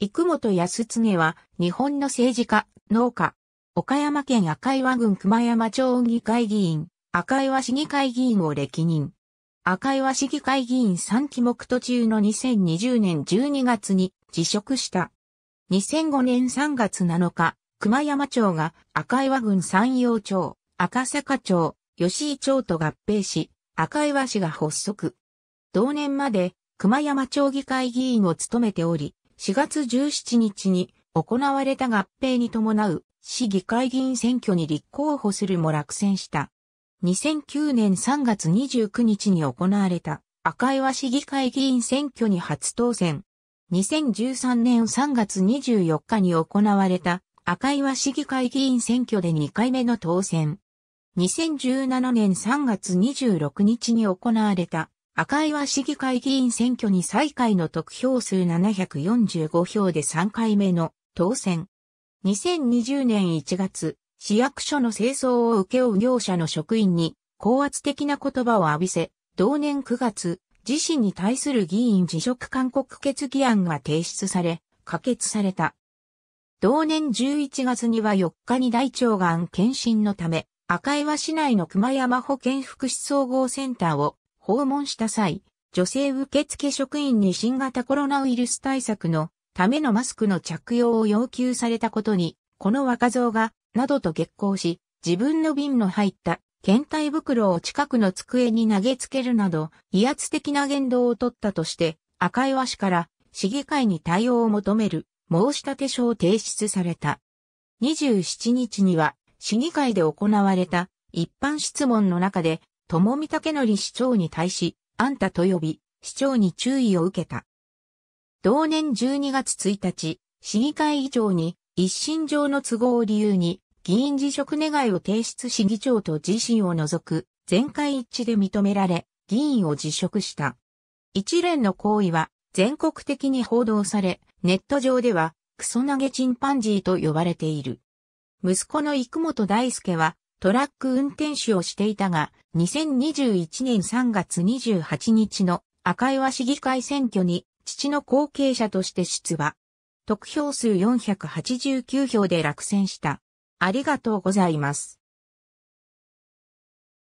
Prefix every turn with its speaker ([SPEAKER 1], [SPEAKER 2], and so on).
[SPEAKER 1] 生本康恒は、日本の政治家、農家、岡山県赤岩郡熊山町議会議員、赤岩市議会議員を歴任。赤岩市議会議員3期目途中の2020年12月に辞職した。2005年3月7日、熊山町が赤岩郡山陽町、赤坂町、吉井町と合併し、赤岩市が発足。同年まで熊山町議会議員を務めており、4月17日に行われた合併に伴う市議会議員選挙に立候補するも落選した。2009年3月29日に行われた赤岩市議会議員選挙に初当選。2013年3月24日に行われた赤岩市議会議員選挙で2回目の当選。2017年3月26日に行われた赤岩市議会議員選挙に最下位の得票数745票で3回目の当選。2020年1月、市役所の清掃を請け負う業者の職員に高圧的な言葉を浴びせ、同年9月、自身に対する議員辞職勧告決議案が提出され、可決された。同年11月には4日に大腸がん検診のため、赤岩市内の熊山保健福祉総合センターを訪問した際、女性受付職員に新型コロナウイルス対策のためのマスクの着用を要求されたことに、この若造が、などと激高し、自分の瓶の入った検体袋を近くの机に投げつけるなど、威圧的な言動をとったとして、赤岩市から市議会に対応を求める申立書を提出された。27日には市議会で行われた一般質問の中で友見武則市長に対し、あんたと呼び、市長に注意を受けた。同年12月1日、市議会議長に一身上の都合を理由に議員辞職願を提出し議長と自身を除く全会一致で認められ、議員を辞職した。一連の行為は全国的に報道され、ネット上ではクソ投げチンパンジーと呼ばれている。息子の生本大輔はトラック運転手をしていたが、2021年3月28日の赤岩市議会選挙に父の後継者として出馬。得票数489票で落選した。ありがとうございます。